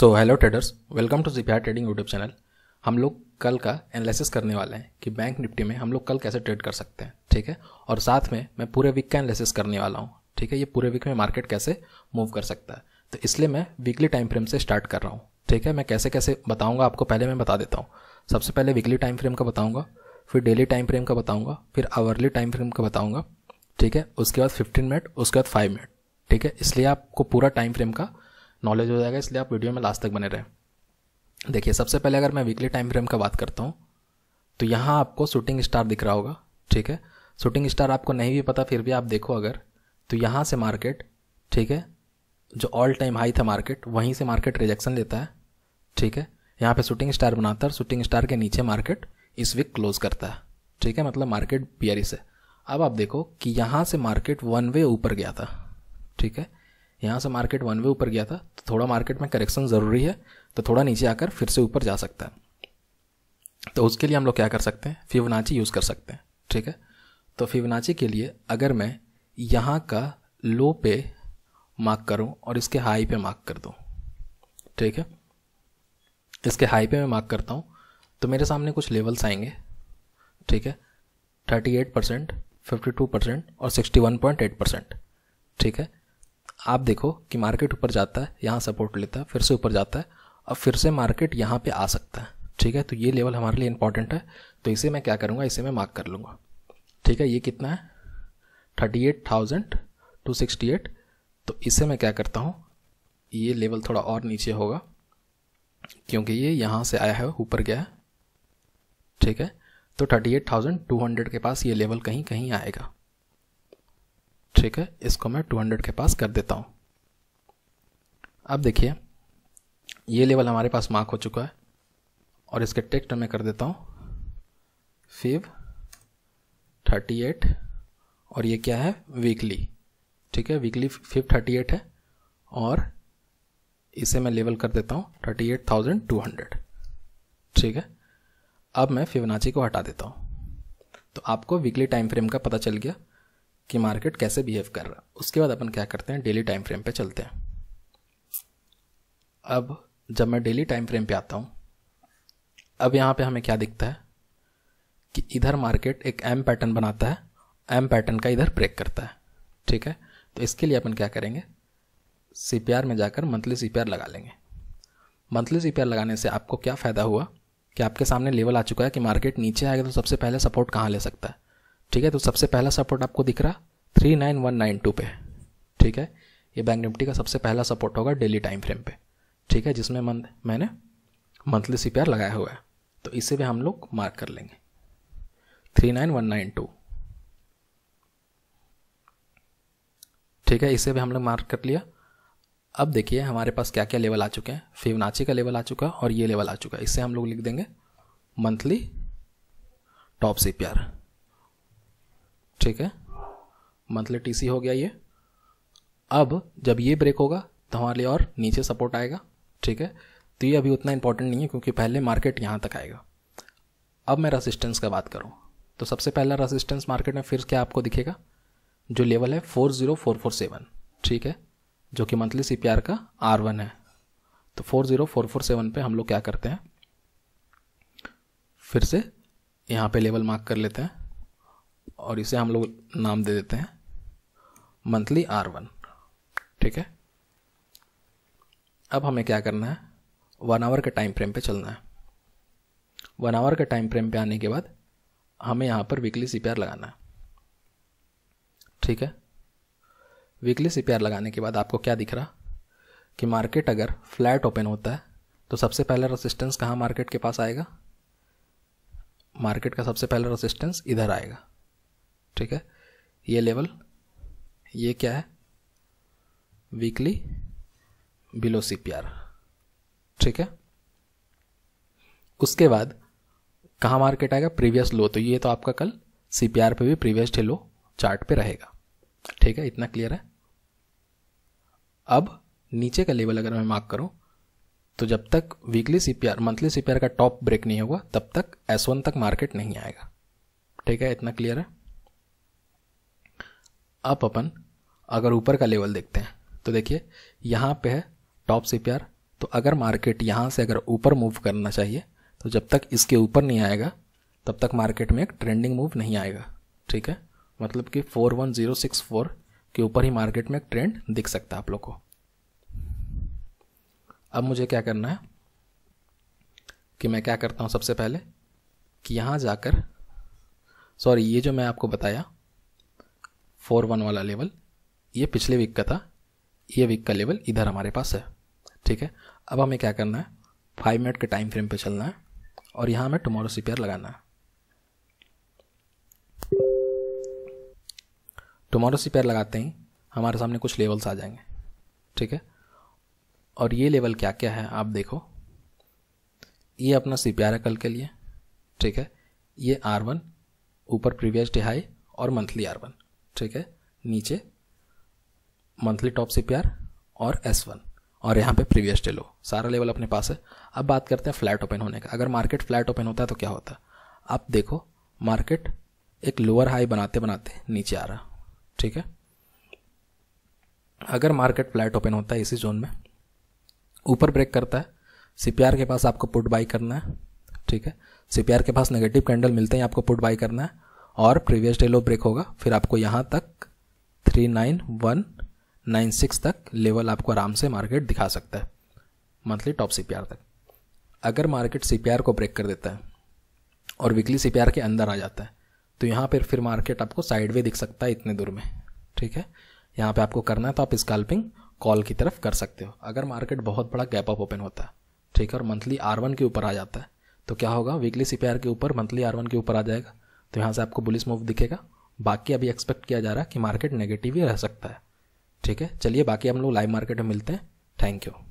so hello traders welcome to CPR trading YouTube channel हम लोग कल का एनालिसिस करने वाले हैं कि बैंक निफ्टी में हम लोग कल कैसे ट्रेड कर सकते हैं ठीक है और साथ में मैं पूरे वीक का एनालिसिस करने वाला हूँ ठीक है ये पूरे वीक में मार्केट कैसे मूव कर सकता है तो इसलिए मैं वीकली टाइम फ्रेम से स्टार्ट कर रहा हूँ ठीक है मैं कैसे कैसे बताऊँगा आपको पहले मैं बता देता हूँ सबसे पहले वीकली टाइम फ्रेम का बताऊँगा फिर डेली टाइम फ्रेम का बताऊँगा फिर आवरली टाइम फ्रेम का बताऊँगा ठीक है उसके बाद फिफ्टीन मिनट उसके बाद फाइव मिनट ठीक है इसलिए आपको पूरा टाइम फ्रेम का नॉलेज हो जाएगा इसलिए आप वीडियो में लास्ट तक बने रहें देखिए सबसे पहले अगर मैं वीकली टाइम फ्रेम का बात करता हूँ तो यहाँ आपको शूटिंग स्टार दिख रहा होगा ठीक है शूटिंग स्टार आपको नहीं भी पता फिर भी आप देखो अगर तो यहाँ से मार्केट ठीक है जो ऑल टाइम हाई था मार्केट वहीं से मार्केट रिजेक्शन लेता है ठीक है यहाँ पे शूटिंग स्टार बनाता है और शूटिंग स्टार के नीचे मार्केट इस वीक क्लोज करता है ठीक है मतलब मार्केट पियरिस है अब आप देखो कि यहाँ से मार्केट वन वे ऊपर गया था ठीक है यहाँ से मार्केट वन वे ऊपर गया था तो थोड़ा मार्केट में करेक्शन ज़रूरी है तो थोड़ा नीचे आकर फिर से ऊपर जा सकता है तो उसके लिए हम लोग क्या कर सकते हैं फिवनाची यूज़ कर सकते हैं ठीक है तो फिवनाची के लिए अगर मैं यहाँ का लो पे मार्क करूँ और इसके हाई पे मार्क कर दूँ ठीक है इसके हाई पे मैं मार्क करता हूँ तो मेरे सामने कुछ लेवल्स आएंगे ठीक है thirty eight percent fifty two percent और sixty one point eight percent ठीक है आप देखो कि मार्केट ऊपर जाता है यहाँ सपोर्ट लेता है फिर से ऊपर जाता है और फिर से मार्केट यहाँ पे आ सकता है ठीक है तो ये लेवल हमारे लिए इंपॉर्टेंट है तो इसे मैं क्या करूँगा इसे मैं मार्क कर लूँगा ठीक है ये कितना है thirty eight thousand two sixty eight तो इसे मैं क्या करता हूँ ये लेवल थोड़ा और नीचे होगा क्योंकि ये यहाँ से आया है ऊपर गया है ठीक है तो thirty eight thousand two hundred के पास ये लेवल कहीं कहीं आएगा ठीक है इसको मैं 200 के पास कर देता हूँ अब देखिए ये लेवल हमारे पास मार्क हो चुका है और इसके टेक्स्ट मैं कर देता हूँ फिव थर्टी एट और ये क्या है वीकली ठीक है वीकली फिव थर्टी एट है और इसे मैं लेवल कर देता हूँ thirty eight thousand two hundred ठीक है अब मैं फिवनाची को हटा देता हूँ तो आपको वीकली टाइम फ्रेम का पता चल गया कि मार्केट कैसे बिहेव कर रहा है उसके बाद अपन क्या करते हैं डेली टाइम फ्रेम पे चलते हैं अब जब मैं डेली टाइम फ्रेम पे आता हूँ अब यहाँ पे हमें क्या दिखता है कि इधर मार्केट एक एम पैटर्न बनाता है एम पैटर्न का इधर ब्रेक करता है ठीक है तो इसके लिए अपन क्या करेंगे सी में जाकर मंथली सी लगा लेंगे मंथली सी लगाने से आपको क्या फ़ायदा हुआ कि आपके सामने लेवल आ चुका है कि मार्केट नीचे आएगा तो सबसे पहले सपोर्ट कहाँ ले सकता है ठीक है तो सबसे पहला सपोर्ट आपको दिख रहा three nine one nine two पे ठीक है ये बैंक निफ्टी का सबसे पहला सपोर्ट होगा डेली टाइम फ्रेम पे ठीक है जिसमें मंथ मैंने मंथली सी लगाया हुआ है तो इसे भी हम लोग मार्क कर लेंगे three nine one nine two ठीक है इसे भी हम लोग मार्क कर लिया अब देखिए हमारे पास क्या क्या लेवल आ चुके हैं फिवनाची का लेवल आ चुका है और ये लेवल आ चुका है इससे हम लोग लिख देंगे मंथली टॉप सी पी ठीक है मंथली टीसी हो गया ये अब जब ये ब्रेक होगा तो हमारे लिए और नीचे सपोर्ट आएगा ठीक है तो ये अभी उतना इंपॉर्टेंट नहीं है क्योंकि पहले मार्केट यहाँ तक आएगा अब मैं रेसिस्टेंस का बात करूँ तो सबसे पहला रेसिस्टेंस मार्केट में फिर क्या आपको दिखेगा जो लेवल है four zero four four seven ठीक है जो कि मंथली सी का आर वन है तो four zero four four seven पर हम लोग क्या करते हैं फिर से यहाँ पे लेवल मार्क कर लेते हैं और इसे हम लोग नाम दे देते हैं मंथली आर वन ठीक है अब हमें क्या करना है वन आवर के टाइम फ्रेम पे चलना है वन आवर के टाइम फ्रेम पे आने के बाद हमें यहाँ पर वीकली सी लगाना है ठीक है वीकली सी लगाने के बाद आपको क्या दिख रहा कि मार्केट अगर फ्लैट ओपन होता है तो सबसे पहला रेसिस्टेंस कहाँ मार्केट के पास आएगा मार्केट का सबसे पहला रेसिस्टेंस इधर आएगा ठीक है ये लेवल ये क्या है वीकली बिलो सी ठीक है उसके बाद कहाँ मार्केट आएगा प्रीवियस लो तो ये तो आपका कल सी पे भी प्रीवियस डे लो चार्ट पे रहेगा ठीक है इतना क्लियर है अब नीचे का लेवल अगर मैं मार्क करूँ तो जब तक वीकली सी मंथली सी का टॉप ब्रेक नहीं होगा तब तक एस वन तक मार्केट नहीं आएगा ठीक है इतना क्लियर है अब अपन अगर ऊपर का लेवल देखते हैं तो देखिए यहाँ पे है टॉप सी तो अगर मार्केट यहाँ से अगर ऊपर मूव करना चाहिए तो जब तक इसके ऊपर नहीं आएगा तब तक मार्केट में एक ट्रेंडिंग मूव नहीं आएगा ठीक है मतलब कि 41064 के ऊपर ही मार्केट में एक ट्रेंड दिख सकता है आप लोग को अब मुझे क्या करना है कि मैं क्या करता हूँ सबसे पहले कि यहाँ जाकर सॉरी ये जो मैं आपको बताया फोर वन वाला लेवल ये पिछले वीक का था ये वीक का लेवल इधर हमारे पास है ठीक है अब हमें क्या करना है फाइव मिनट के टाइम फ्रेम पे चलना है और यहाँ हमें टुमारो सी लगाना है टुमारो सी लगाते ही हमारे सामने कुछ लेवल्स आ जाएंगे ठीक है और ये लेवल क्या क्या है आप देखो ये अपना सी है कल के लिए ठीक है ये आर वन ऊपर प्रीवियस डे हाई और मंथली आर वन ठीक है नीचे मंथली टॉप सी और एस वन और यहाँ पे प्रीवियस डे लो सारा लेवल अपने पास है अब बात करते हैं फ्लैट ओपन होने का अगर मार्केट फ्लैट ओपन होता है तो क्या होता है आप देखो मार्केट एक लोअर हाई बनाते बनाते नीचे आ रहा ठीक है अगर मार्केट फ्लैट ओपन होता है इसी जोन में ऊपर ब्रेक करता है सी के पास आपको पुट बाई करना है ठीक है सी के पास नेगेटिव कैंडल मिलते हैं आपको पुट बाई करना है और प्रीवियस डे लो ब्रेक होगा फिर आपको यहाँ तक three nine one nine six तक लेवल आपको आराम से मार्केट दिखा सकता है मंथली टॉप सी तक अगर मार्केट सी को ब्रेक कर देता है और वीकली सी के अंदर आ जाता है तो यहाँ पर फिर मार्केट आपको साइडवे दिख सकता है इतने दूर में ठीक है यहाँ पे आपको करना है तो आप स्कैल्पिंग कॉल की तरफ कर सकते हो अगर मार्केट बहुत बड़ा गैप अप ओपन होता है ठीक है और मंथली आर वन के ऊपर आ जाता है तो क्या होगा वीकली सी के ऊपर मंथली आर वन के ऊपर आ जाएगा तो यहाँ से आपको बुलिस मूव दिखेगा बाकी अभी एक्सपेक्ट किया जा रहा है कि मार्केट नेगेटिव ही रह सकता है ठीक है चलिए बाकी हम लोग लाइव मार्केट में मिलते हैं थैंक यू